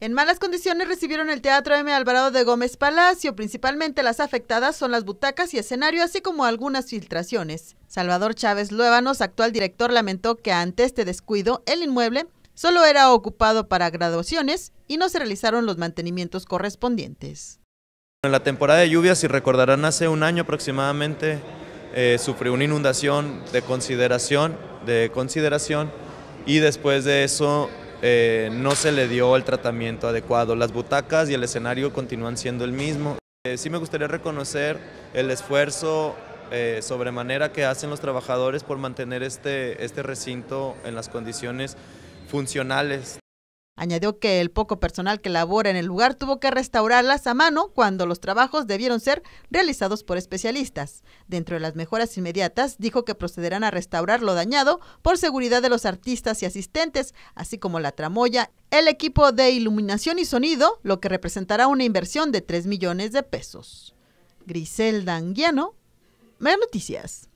En malas condiciones recibieron el Teatro M. Alvarado de Gómez Palacio. Principalmente las afectadas son las butacas y escenario, así como algunas filtraciones. Salvador Chávez Luévanos, actual director, lamentó que ante este descuido, el inmueble solo era ocupado para graduaciones y no se realizaron los mantenimientos correspondientes. En la temporada de lluvias, si recordarán, hace un año aproximadamente eh, sufrió una inundación de consideración, de consideración y después de eso eh, no se le dio el tratamiento adecuado. Las butacas y el escenario continúan siendo el mismo. Eh, sí me gustaría reconocer el esfuerzo eh, sobremanera que hacen los trabajadores por mantener este, este recinto en las condiciones funcionales. Añadió que el poco personal que labora en el lugar tuvo que restaurarlas a mano cuando los trabajos debieron ser realizados por especialistas. Dentro de las mejoras inmediatas, dijo que procederán a restaurar lo dañado por seguridad de los artistas y asistentes, así como la tramoya, el equipo de iluminación y sonido, lo que representará una inversión de 3 millones de pesos. Griselda Anguiano, Más Noticias.